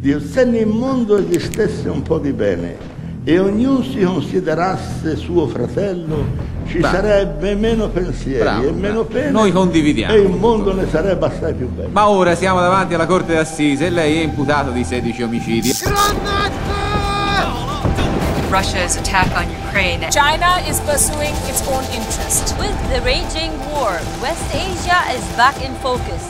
Dio se nel mondo esistesse un po' di bene e ognuno si considerasse suo fratello, ci bravo. sarebbe meno pensieri bravo, e meno pene. Noi condividiamo. E il mondo ne sarebbe assai più bello. Ma ora siamo davanti alla Corte d'Assise e lei è imputato di 16 omicidi. Russia's attack on Ukraine. China is pursuing its own interest. With the raging war, West Asia is back in focus.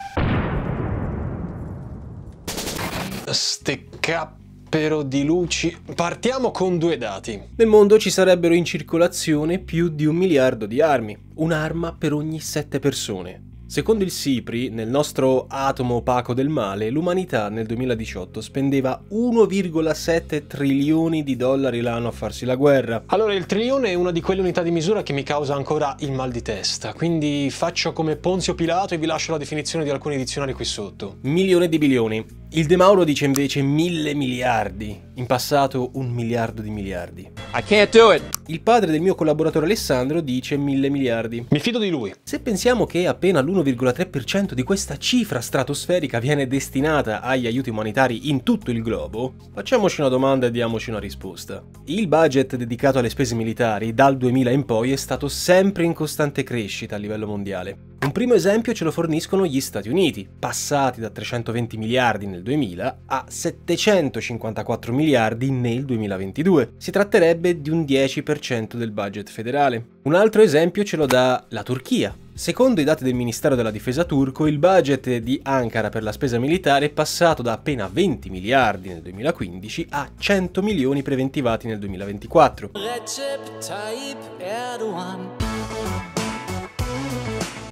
ste cappero di luci. Partiamo con due dati. Nel mondo ci sarebbero in circolazione più di un miliardo di armi, un'arma per ogni sette persone. Secondo il SIPRI, nel nostro atomo opaco del male, l'umanità nel 2018 spendeva 1,7 trilioni di dollari l'anno a farsi la guerra. Allora, il trilione è una di quelle unità di misura che mi causa ancora il mal di testa, quindi faccio come Ponzio Pilato e vi lascio la definizione di alcuni dizionari qui sotto. Milione di bilioni. Il De Mauro dice invece mille miliardi, in passato un miliardo di miliardi. I can't do it! Il padre del mio collaboratore Alessandro dice mille miliardi. Mi fido di lui. Se pensiamo che appena l'1,3% di questa cifra stratosferica viene destinata agli aiuti umanitari in tutto il globo, facciamoci una domanda e diamoci una risposta. Il budget dedicato alle spese militari dal 2000 in poi è stato sempre in costante crescita a livello mondiale. Un primo esempio ce lo forniscono gli Stati Uniti, passati da 320 miliardi nel 2000 a 754 miliardi nel 2022. Si tratterebbe di un 10% del budget federale. Un altro esempio ce lo dà la Turchia, Secondo i dati del Ministero della Difesa turco, il budget di Ankara per la spesa militare è passato da appena 20 miliardi nel 2015 a 100 milioni preventivati nel 2024.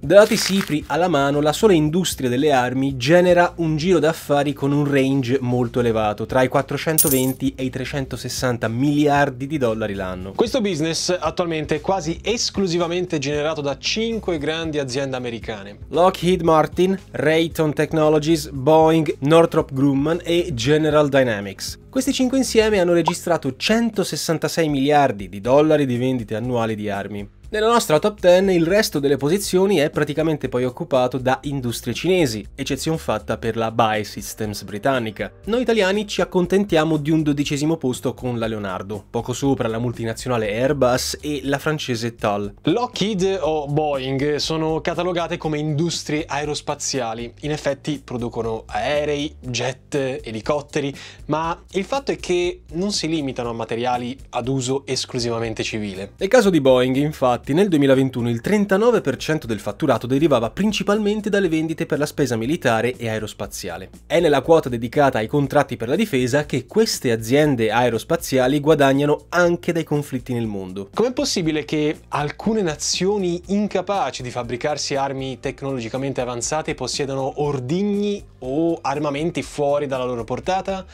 Dati Sipri alla mano, la sola industria delle armi genera un giro d'affari con un range molto elevato, tra i 420 e i 360 miliardi di dollari l'anno. Questo business attualmente è quasi esclusivamente generato da 5 grandi aziende americane. Lockheed Martin, Rayton Technologies, Boeing, Northrop Grumman e General Dynamics. Questi cinque insieme hanno registrato 166 miliardi di dollari di vendite annuali di armi. Nella nostra top 10 il resto delle posizioni è praticamente poi occupato da industrie cinesi, eccezion fatta per la Bae Systems britannica. Noi italiani ci accontentiamo di un dodicesimo posto con la Leonardo, poco sopra la multinazionale Airbus e la francese Tal. Lockheed o Boeing sono catalogate come industrie aerospaziali, in effetti producono aerei, jet, elicotteri, ma il fatto è che non si limitano a materiali ad uso esclusivamente civile. Nel caso di Boeing infatti Infatti nel 2021 il 39% del fatturato derivava principalmente dalle vendite per la spesa militare e aerospaziale. È nella quota dedicata ai contratti per la difesa che queste aziende aerospaziali guadagnano anche dai conflitti nel mondo. Com'è possibile che alcune nazioni incapaci di fabbricarsi armi tecnologicamente avanzate possiedano ordigni o armamenti fuori dalla loro portata?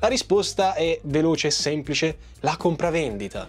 La risposta è veloce e semplice, la compravendita.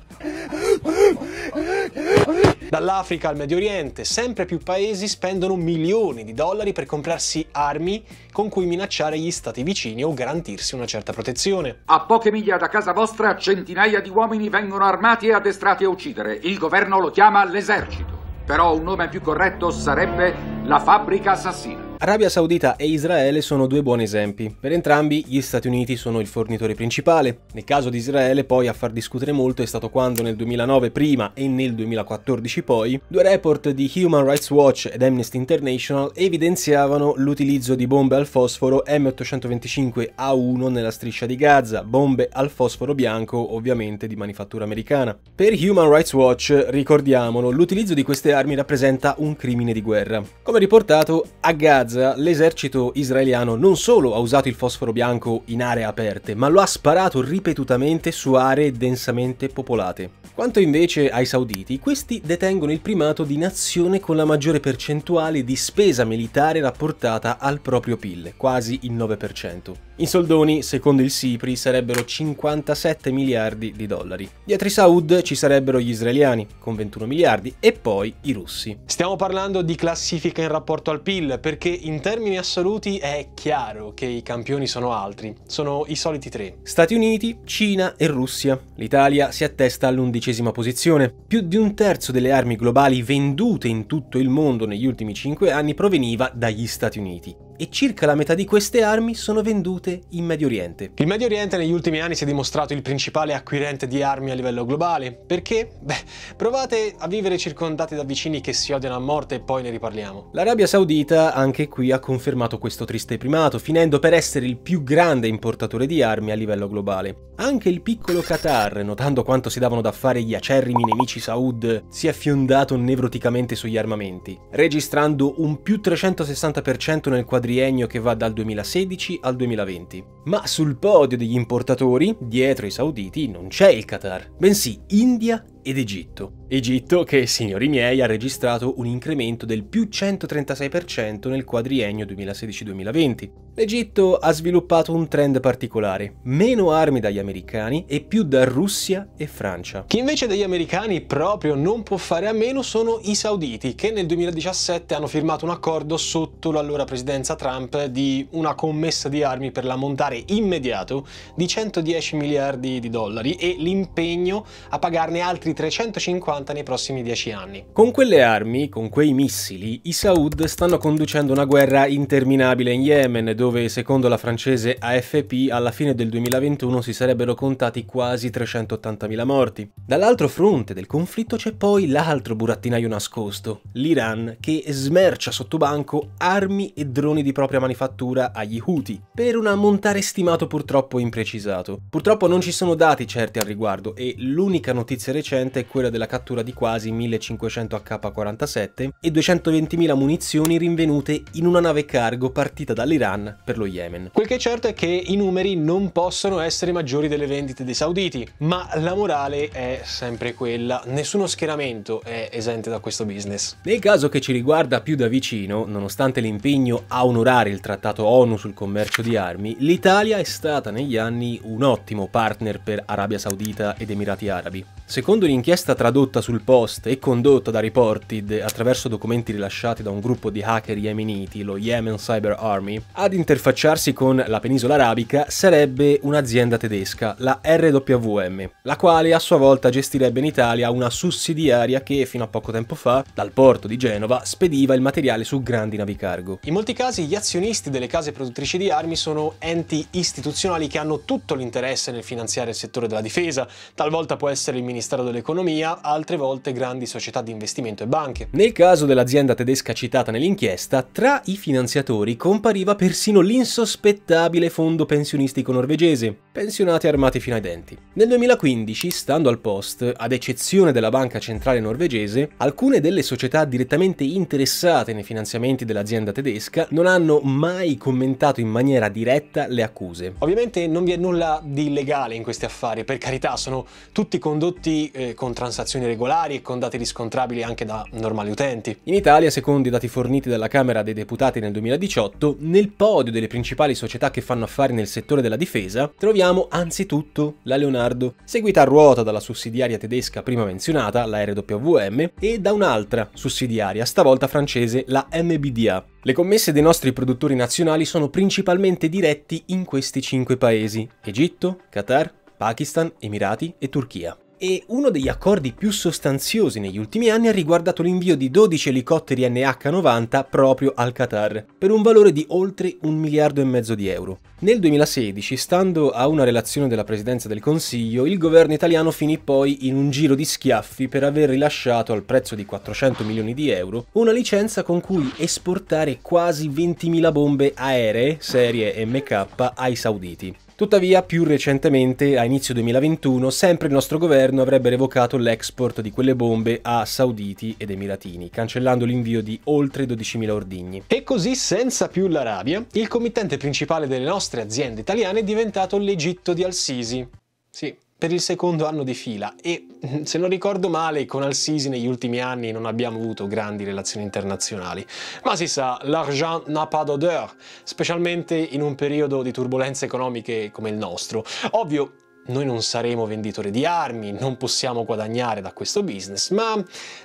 Dall'Africa al Medio Oriente, sempre più paesi spendono milioni di dollari per comprarsi armi con cui minacciare gli stati vicini o garantirsi una certa protezione. A poche miglia da casa vostra centinaia di uomini vengono armati e addestrati a uccidere. Il governo lo chiama l'esercito. Però un nome più corretto sarebbe la fabbrica assassina. Arabia Saudita e Israele sono due buoni esempi. Per entrambi gli Stati Uniti sono il fornitore principale. Nel caso di Israele poi a far discutere molto è stato quando nel 2009 prima e nel 2014 poi due report di Human Rights Watch ed Amnesty International evidenziavano l'utilizzo di bombe al fosforo M825A1 nella striscia di Gaza, bombe al fosforo bianco ovviamente di manifattura americana. Per Human Rights Watch, ricordiamolo, l'utilizzo di queste armi rappresenta un crimine di guerra. Come riportato, a Gaza Gaza, l'esercito israeliano non solo ha usato il fosforo bianco in aree aperte, ma lo ha sparato ripetutamente su aree densamente popolate. Quanto invece ai sauditi, questi detengono il primato di nazione con la maggiore percentuale di spesa militare rapportata al proprio PIL, quasi il 9%. In soldoni, secondo il SIPRI, sarebbero 57 miliardi di dollari. Dietro i Saud ci sarebbero gli israeliani, con 21 miliardi, e poi i russi. Stiamo parlando di classifica in rapporto al PIL, perché in termini assoluti è chiaro che i campioni sono altri. Sono i soliti tre. Stati Uniti, Cina e Russia. L'Italia si attesta all'undicesima posizione. Più di un terzo delle armi globali vendute in tutto il mondo negli ultimi 5 anni proveniva dagli Stati Uniti e circa la metà di queste armi sono vendute in Medio Oriente. Il Medio Oriente negli ultimi anni si è dimostrato il principale acquirente di armi a livello globale. Perché? Beh, provate a vivere circondati da vicini che si odiano a morte e poi ne riparliamo. L'Arabia Saudita anche qui ha confermato questo triste primato, finendo per essere il più grande importatore di armi a livello globale. Anche il piccolo Qatar, notando quanto si davano da fare gli acerrimi nemici Saud, si è fiondato nevroticamente sugli armamenti, registrando un più 360% nel quadriennio che va dal 2016 al 2020. Ma sul podio degli importatori, dietro i sauditi, non c'è il Qatar, bensì India ed Egitto. Egitto che, signori miei, ha registrato un incremento del più 136% nel quadriennio 2016-2020. L'Egitto ha sviluppato un trend particolare, meno armi dagli americani e più da Russia e Francia. Chi invece degli americani proprio non può fare a meno sono i sauditi, che nel 2017 hanno firmato un accordo sotto l'allora presidenza Trump di una commessa di armi per l'ammontare immediato di 110 miliardi di dollari e l'impegno a pagarne altri 350 nei prossimi 10 anni. Con quelle armi, con quei missili, i Saud stanno conducendo una guerra interminabile in Yemen, dove secondo la francese AFP alla fine del 2021 si sarebbero contati quasi 380.000 morti. Dall'altro fronte del conflitto c'è poi l'altro burattinaio nascosto, l'Iran, che smercia sotto banco armi e droni di propria manifattura agli Houthi, per un ammontare stimato purtroppo imprecisato. Purtroppo non ci sono dati certi al riguardo e l'unica notizia recente recente è quella della cattura di quasi 1500 AK-47 e 220.000 munizioni rinvenute in una nave cargo partita dall'Iran per lo Yemen. Quel che è certo è che i numeri non possono essere maggiori delle vendite dei sauditi, ma la morale è sempre quella, nessuno schieramento è esente da questo business. Nel caso che ci riguarda più da vicino, nonostante l'impegno a onorare il trattato ONU sul commercio di armi, l'Italia è stata negli anni un ottimo partner per Arabia Saudita ed Emirati Arabi. Secondo gli l'inchiesta tradotta sul post e condotta da Reported attraverso documenti rilasciati da un gruppo di hacker yemeniti, lo Yemen Cyber Army, ad interfacciarsi con la penisola arabica sarebbe un'azienda tedesca, la RWM, la quale a sua volta gestirebbe in Italia una sussidiaria che fino a poco tempo fa, dal porto di Genova, spediva il materiale su grandi navi cargo. In molti casi gli azionisti delle case produttrici di armi sono enti istituzionali che hanno tutto l'interesse nel finanziare il settore della difesa, talvolta può essere il Ministero delle economia, altre volte grandi società di investimento e banche. Nel caso dell'azienda tedesca citata nell'inchiesta, tra i finanziatori compariva persino l'insospettabile fondo pensionistico norvegese, pensionati armati fino ai denti. Nel 2015, stando al post, ad eccezione della banca centrale norvegese, alcune delle società direttamente interessate nei finanziamenti dell'azienda tedesca non hanno mai commentato in maniera diretta le accuse. Ovviamente non vi è nulla di illegale in questi affari, per carità, sono tutti condotti eh, eh, con transazioni regolari e con dati riscontrabili anche da normali utenti. In Italia, secondo i dati forniti dalla Camera dei Deputati nel 2018, nel podio delle principali società che fanno affari nel settore della difesa troviamo anzitutto la Leonardo, seguita a ruota dalla sussidiaria tedesca prima menzionata, la RWM, e da un'altra sussidiaria, stavolta francese, la MBDA. Le commesse dei nostri produttori nazionali sono principalmente diretti in questi cinque paesi: Egitto, Qatar, Pakistan, Emirati e Turchia e uno degli accordi più sostanziosi negli ultimi anni ha riguardato l'invio di 12 elicotteri NH90 proprio al Qatar, per un valore di oltre un miliardo e mezzo di euro. Nel 2016, stando a una relazione della Presidenza del Consiglio, il governo italiano finì poi in un giro di schiaffi per aver rilasciato al prezzo di 400 milioni di euro una licenza con cui esportare quasi 20.000 bombe aeree serie MK ai sauditi. Tuttavia, più recentemente, a inizio 2021, sempre il nostro governo avrebbe revocato l'export di quelle bombe a sauditi ed emiratini, cancellando l'invio di oltre 12.000 ordigni. E così, senza più l'Arabia, il committente principale delle nostre aziende italiane è diventato l'Egitto di Al-Sisi. Sì, per il secondo anno di fila e mm, se non ricordo male con Al-Sisi negli ultimi anni non abbiamo avuto grandi relazioni internazionali, ma si sa, l'argent n'a pas d'odeur, specialmente in un periodo di turbulenze economiche come il nostro. Ovvio, noi non saremo venditori di armi, non possiamo guadagnare da questo business, ma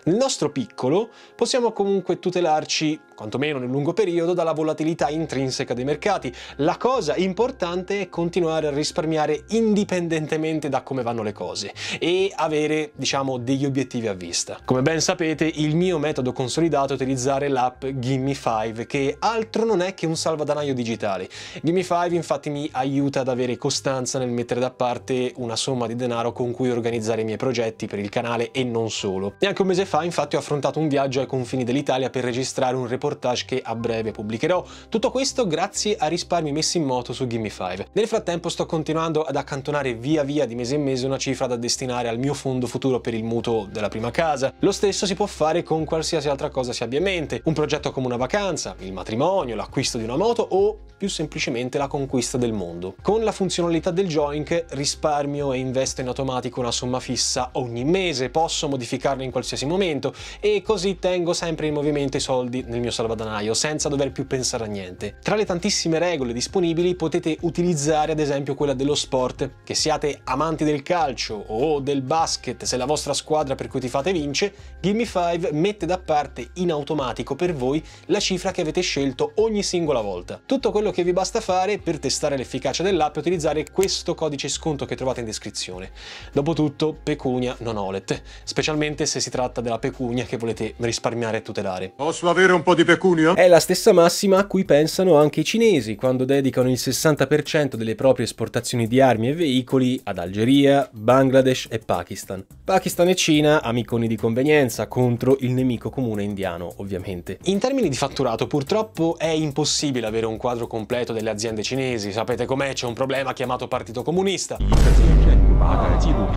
nel nostro piccolo possiamo comunque tutelarci quantomeno nel lungo periodo, dalla volatilità intrinseca dei mercati. La cosa importante è continuare a risparmiare indipendentemente da come vanno le cose e avere, diciamo, degli obiettivi a vista. Come ben sapete, il mio metodo consolidato è utilizzare l'app Gimme 5, che altro non è che un salvadanaio digitale. Gimme 5 infatti mi aiuta ad avere costanza nel mettere da parte una somma di denaro con cui organizzare i miei progetti per il canale e non solo. Neanche un mese fa infatti ho affrontato un viaggio ai confini dell'Italia per registrare un reportage reportage che a breve pubblicherò. Tutto questo grazie a risparmi messi in moto su Gimme 5. Nel frattempo sto continuando ad accantonare via via di mese in mese una cifra da destinare al mio fondo futuro per il mutuo della prima casa. Lo stesso si può fare con qualsiasi altra cosa si abbia in mente, un progetto come una vacanza, il matrimonio, l'acquisto di una moto o più semplicemente la conquista del mondo. Con la funzionalità del joint risparmio e investo in automatico una somma fissa ogni mese, posso modificarla in qualsiasi momento e così tengo sempre in movimento i soldi nel mio salotto salvadanaio senza dover più pensare a niente. Tra le tantissime regole disponibili potete utilizzare ad esempio quella dello sport, che siate amanti del calcio o del basket, se la vostra squadra per cui ti fate vince, Gimme 5 mette da parte in automatico per voi la cifra che avete scelto ogni singola volta. Tutto quello che vi basta fare per testare l'efficacia dell'app è utilizzare questo codice sconto che trovate in descrizione. Dopotutto pecunia non olet, specialmente se si tratta della pecunia che volete risparmiare e tutelare. Posso avere un po' di di pecunio? È la stessa massima a cui pensano anche i cinesi quando dedicano il 60% delle proprie esportazioni di armi e veicoli ad Algeria, Bangladesh e Pakistan. Pakistan e Cina, amiconi di convenienza, contro il nemico comune indiano, ovviamente. In termini di fatturato, purtroppo è impossibile avere un quadro completo delle aziende cinesi. Sapete com'è? C'è un problema chiamato Partito Comunista.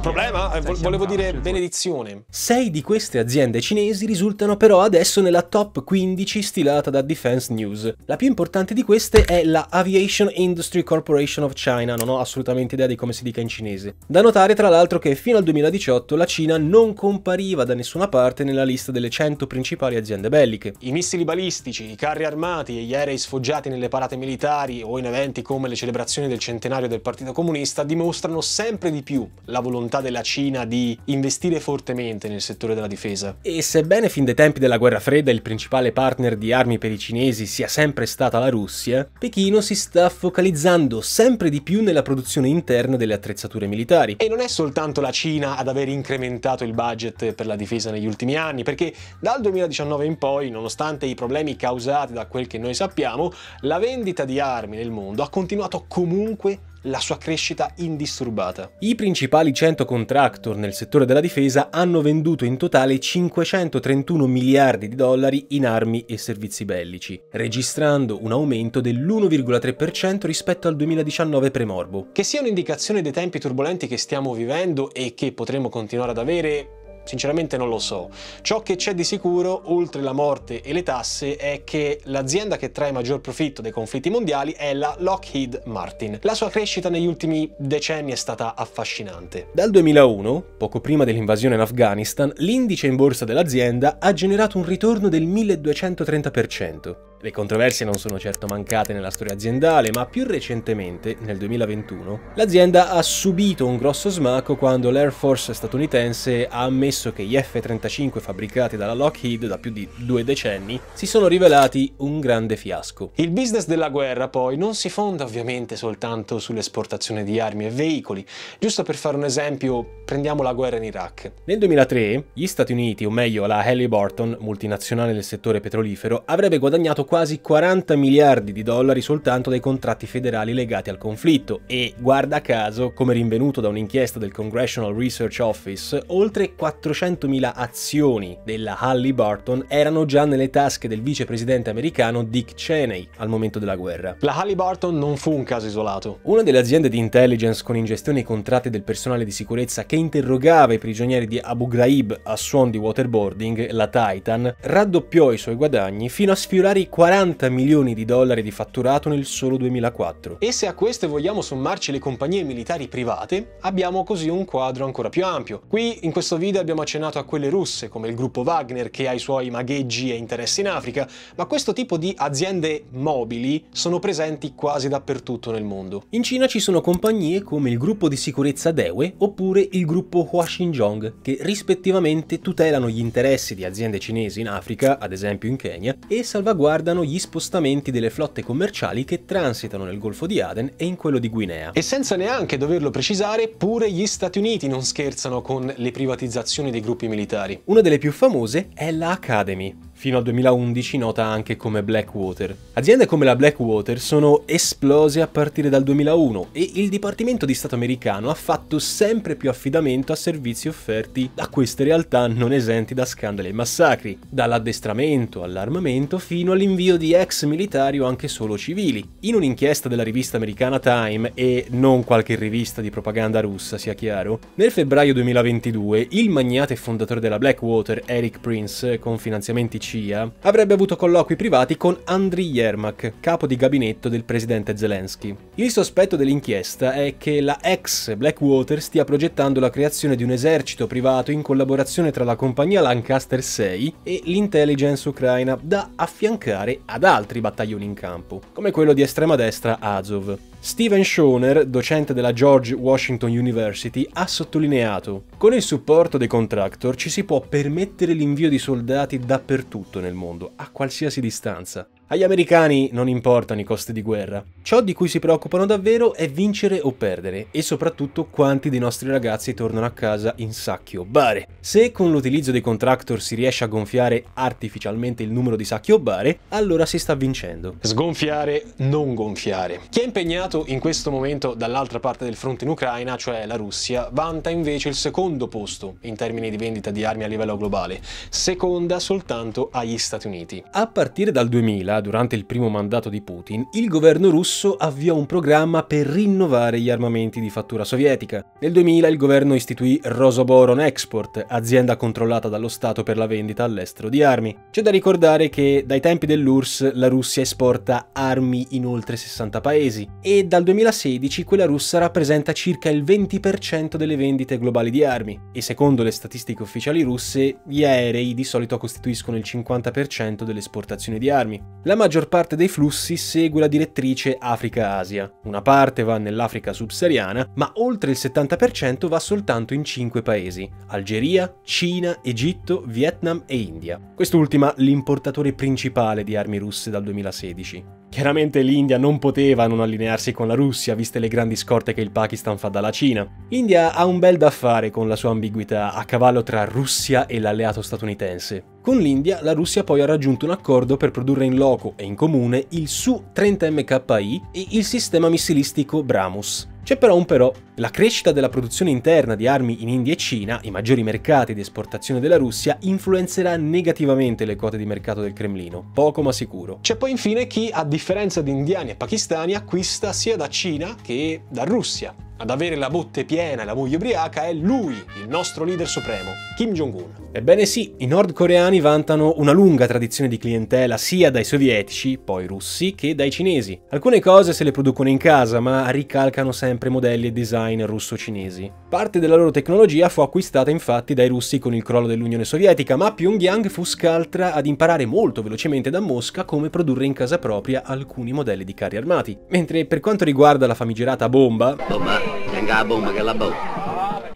Problema? Eh, volevo dire benedizione. Sei di queste aziende cinesi risultano però adesso nella top 15 stilata da Defense News. La più importante di queste è la Aviation Industry Corporation of China, non ho assolutamente idea di come si dica in cinese. Da notare tra l'altro che fino al 2018 la Cina non compariva da nessuna parte nella lista delle 100 principali aziende belliche. I missili balistici, i carri armati e gli aerei sfoggiati nelle parate militari o in eventi come le celebrazioni del centenario del Partito Comunista dimostrano sempre di più più la volontà della Cina di investire fortemente nel settore della difesa. E sebbene fin dai tempi della guerra fredda il principale partner di armi per i cinesi sia sempre stata la Russia, Pechino si sta focalizzando sempre di più nella produzione interna delle attrezzature militari. E non è soltanto la Cina ad aver incrementato il budget per la difesa negli ultimi anni, perché dal 2019 in poi, nonostante i problemi causati da quel che noi sappiamo, la vendita di armi nel mondo ha continuato comunque la sua crescita indisturbata. I principali 100 contractor nel settore della difesa hanno venduto in totale 531 miliardi di dollari in armi e servizi bellici, registrando un aumento dell'1,3% rispetto al 2019 premorbo. Che sia un'indicazione dei tempi turbolenti che stiamo vivendo e che potremo continuare ad avere Sinceramente non lo so. Ciò che c'è di sicuro, oltre la morte e le tasse, è che l'azienda che trae maggior profitto dai conflitti mondiali è la Lockheed Martin. La sua crescita negli ultimi decenni è stata affascinante. Dal 2001, poco prima dell'invasione in Afghanistan, l'indice in borsa dell'azienda ha generato un ritorno del 1230%. Le controversie non sono certo mancate nella storia aziendale, ma più recentemente, nel 2021, l'azienda ha subito un grosso smacco quando l'Air Force statunitense ha ammesso che gli F-35 fabbricati dalla Lockheed da più di due decenni si sono rivelati un grande fiasco. Il business della guerra poi non si fonda ovviamente soltanto sull'esportazione di armi e veicoli. Giusto per fare un esempio, prendiamo la guerra in Iraq. Nel 2003 gli Stati Uniti, o meglio la Halliburton, multinazionale del settore petrolifero, avrebbe guadagnato quasi 40 miliardi di dollari soltanto dai contratti federali legati al conflitto e, guarda caso, come rinvenuto da un'inchiesta del Congressional Research Office, oltre 400 mila azioni della Halliburton erano già nelle tasche del vicepresidente americano Dick Cheney al momento della guerra. La Halliburton non fu un caso isolato. Una delle aziende di intelligence con in gestione i contratti del personale di sicurezza che interrogava i prigionieri di Abu Ghraib a suon di waterboarding, la Titan, raddoppiò i suoi guadagni fino a sfiorare i 40 40 milioni di dollari di fatturato nel solo 2004. E se a queste vogliamo sommarci le compagnie militari private, abbiamo così un quadro ancora più ampio. Qui in questo video abbiamo accennato a quelle russe, come il gruppo Wagner che ha i suoi magheggi e interessi in Africa, ma questo tipo di aziende mobili sono presenti quasi dappertutto nel mondo. In Cina ci sono compagnie come il gruppo di sicurezza Dewe oppure il gruppo Hua Xinjiang, che rispettivamente tutelano gli interessi di aziende cinesi in Africa, ad esempio in Kenya, e salvaguardano riguardano gli spostamenti delle flotte commerciali che transitano nel Golfo di Aden e in quello di Guinea. E senza neanche doverlo precisare, pure gli Stati Uniti non scherzano con le privatizzazioni dei gruppi militari. Una delle più famose è la Academy, fino al 2011 nota anche come Blackwater. Aziende come la Blackwater sono esplose a partire dal 2001 e il Dipartimento di Stato americano ha fatto sempre più affidamento a servizi offerti da queste realtà non esenti da scandali e massacri, dall'addestramento all'armamento fino all'invio di ex militari o anche solo civili. In un'inchiesta della rivista americana Time, e non qualche rivista di propaganda russa sia chiaro, nel febbraio 2022 il magnate fondatore della Blackwater, Eric Prince, con finanziamenti civili CIA, avrebbe avuto colloqui privati con Andriy Yermak, capo di gabinetto del presidente Zelensky. Il sospetto dell'inchiesta è che la ex Blackwater stia progettando la creazione di un esercito privato in collaborazione tra la compagnia Lancaster 6 e l'intelligence ucraina da affiancare ad altri battaglioni in campo, come quello di estrema destra Azov. Steven Schoner, docente della George Washington University, ha sottolineato Con il supporto dei contractor ci si può permettere l'invio di soldati dappertutto nel mondo, a qualsiasi distanza. Agli americani non importano i costi di guerra. Ciò di cui si preoccupano davvero è vincere o perdere e soprattutto quanti dei nostri ragazzi tornano a casa in sacchi o bare. Se con l'utilizzo dei contractor si riesce a gonfiare artificialmente il numero di sacchi o bare, allora si sta vincendo. Sgonfiare, non gonfiare. Chi è impegnato in questo momento dall'altra parte del fronte in Ucraina, cioè la Russia, vanta invece il secondo posto in termini di vendita di armi a livello globale, seconda soltanto agli Stati Uniti. A partire dal 2000, durante il primo mandato di Putin, il governo russo avviò un programma per rinnovare gli armamenti di fattura sovietica. Nel 2000 il governo istituì Rosoboron Export, azienda controllata dallo Stato per la vendita all'estero di armi. C'è da ricordare che dai tempi dell'URSS la Russia esporta armi in oltre 60 paesi e dal 2016 quella russa rappresenta circa il 20% delle vendite globali di armi e secondo le statistiche ufficiali russe gli aerei di solito costituiscono il 50% delle esportazioni di armi. La la maggior parte dei flussi segue la direttrice Africa-Asia. Una parte va nell'Africa subsahariana, ma oltre il 70% va soltanto in 5 paesi: Algeria, Cina, Egitto, Vietnam e India. Quest'ultima l'importatore principale di armi russe dal 2016. Chiaramente l'India non poteva non allinearsi con la Russia, viste le grandi scorte che il Pakistan fa dalla Cina. L'India ha un bel da fare con la sua ambiguità a cavallo tra Russia e l'alleato statunitense. Con l'India la Russia poi ha raggiunto un accordo per produrre in loco e in comune il Su-30MKI e il sistema missilistico BrahMos. C'è però un però, la crescita della produzione interna di armi in India e Cina, i maggiori mercati di esportazione della Russia, influenzerà negativamente le quote di mercato del Cremlino, poco ma sicuro. C'è poi infine chi, a differenza di indiani e pakistani, acquista sia da Cina che da Russia. Ad avere la botte piena e la moglie ubriaca è lui, il nostro leader supremo, Kim Jong-un. Ebbene sì, i nordcoreani vantano una lunga tradizione di clientela sia dai sovietici, poi russi, che dai cinesi. Alcune cose se le producono in casa, ma ricalcano sempre modelli e design online russo-cinesi. Parte della loro tecnologia fu acquistata infatti dai russi con il crollo dell'Unione Sovietica, ma Pyongyang fu scaltra ad imparare molto velocemente da Mosca come produrre in casa propria alcuni modelli di carri armati. Mentre per quanto riguarda la famigerata bomba... Bomba, venga la bomba che la bomba...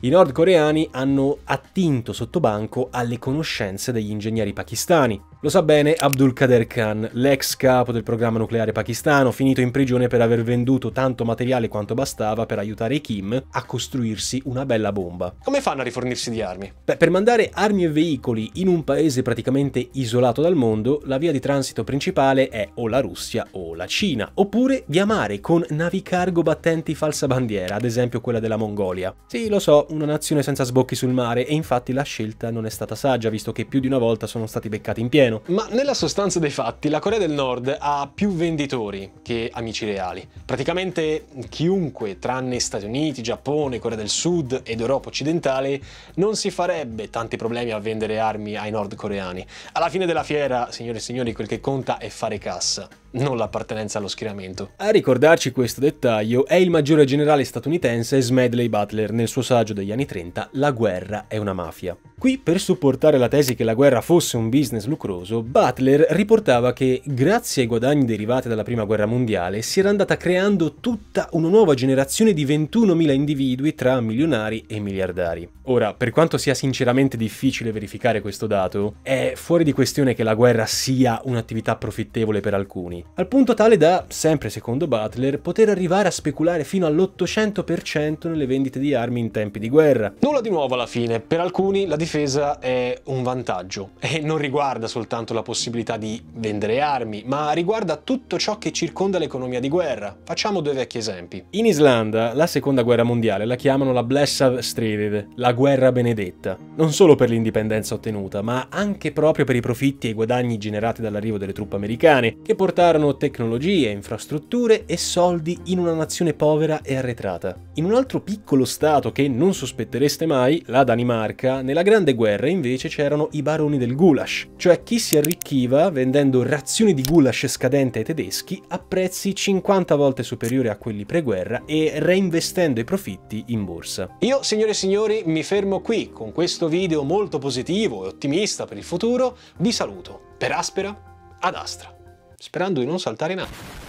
I nordcoreani hanno attinto sotto banco alle conoscenze degli ingegneri pakistani. Lo sa bene Abdul Kader Khan, l'ex capo del programma nucleare pakistano, finito in prigione per aver venduto tanto materiale quanto bastava per aiutare i Kim a costruirsi una bella bomba. Come fanno a rifornirsi di armi? Beh, per mandare armi e veicoli in un paese praticamente isolato dal mondo, la via di transito principale è o la Russia o la Cina, oppure via mare con navi cargo battenti falsa bandiera, ad esempio quella della Mongolia. Sì, lo so, una nazione senza sbocchi sul mare e infatti la scelta non è stata saggia visto che più di una volta sono stati beccati in pieno. Ma nella sostanza dei fatti la Corea del Nord ha più venditori che amici reali. Praticamente chiunque tranne Stati Uniti, Giappone, Corea del Sud ed Europa occidentale non si farebbe tanti problemi a vendere armi ai nordcoreani. Alla fine della fiera, signore e signori, quel che conta è fare cassa non l'appartenenza allo schieramento. A ricordarci questo dettaglio è il maggiore generale statunitense Smedley Butler nel suo saggio degli anni 30 La guerra è una mafia. Qui, per supportare la tesi che la guerra fosse un business lucroso, Butler riportava che, grazie ai guadagni derivati dalla Prima Guerra Mondiale, si era andata creando tutta una nuova generazione di 21.000 individui tra milionari e miliardari. Ora, per quanto sia sinceramente difficile verificare questo dato, è fuori di questione che la guerra sia un'attività profittevole per alcuni, al punto tale da, sempre secondo Butler, poter arrivare a speculare fino all'800% nelle vendite di armi in tempi di guerra. Nulla di nuovo alla fine, per alcuni la difesa è un vantaggio e non riguarda soltanto la possibilità di vendere armi, ma riguarda tutto ciò che circonda l'economia di guerra. Facciamo due vecchi esempi. In Islanda la seconda guerra mondiale la chiamano la Blessed Strid, la guerra benedetta, non solo per l'indipendenza ottenuta, ma anche proprio per i profitti e i guadagni generati dall'arrivo delle truppe americane, che portarono arrivarono tecnologie, infrastrutture e soldi in una nazione povera e arretrata. In un altro piccolo stato che non sospettereste mai, la Danimarca, nella Grande Guerra invece c'erano i baroni del gulash, cioè chi si arricchiva vendendo razioni di gulash scadente ai tedeschi a prezzi 50 volte superiori a quelli preguerra e reinvestendo i profitti in borsa. Io, signore e signori, mi fermo qui. Con questo video molto positivo e ottimista per il futuro, vi saluto. Per Aspera, ad Astra sperando di non saltare in acqua.